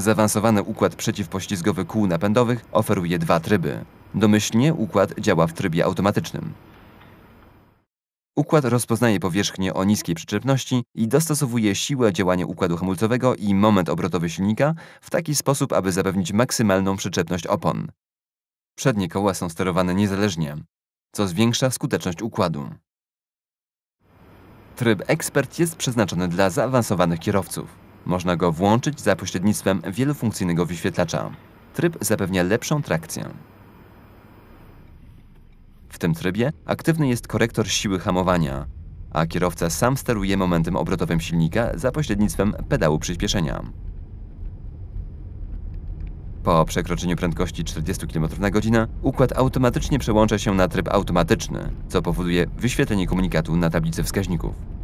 Zaawansowany układ przeciwpoślizgowy kół napędowych oferuje dwa tryby. Domyślnie układ działa w trybie automatycznym. Układ rozpoznaje powierzchnię o niskiej przyczepności i dostosowuje siłę działania układu hamulcowego i moment obrotowy silnika w taki sposób, aby zapewnić maksymalną przyczepność opon. Przednie koła są sterowane niezależnie, co zwiększa skuteczność układu. Tryb ekspert jest przeznaczony dla zaawansowanych kierowców. Można go włączyć za pośrednictwem wielofunkcyjnego wyświetlacza. Tryb zapewnia lepszą trakcję. W tym trybie aktywny jest korektor siły hamowania, a kierowca sam steruje momentem obrotowym silnika za pośrednictwem pedału przyspieszenia. Po przekroczeniu prędkości 40 km na godzinę układ automatycznie przełącza się na tryb automatyczny, co powoduje wyświetlenie komunikatu na tablicy wskaźników.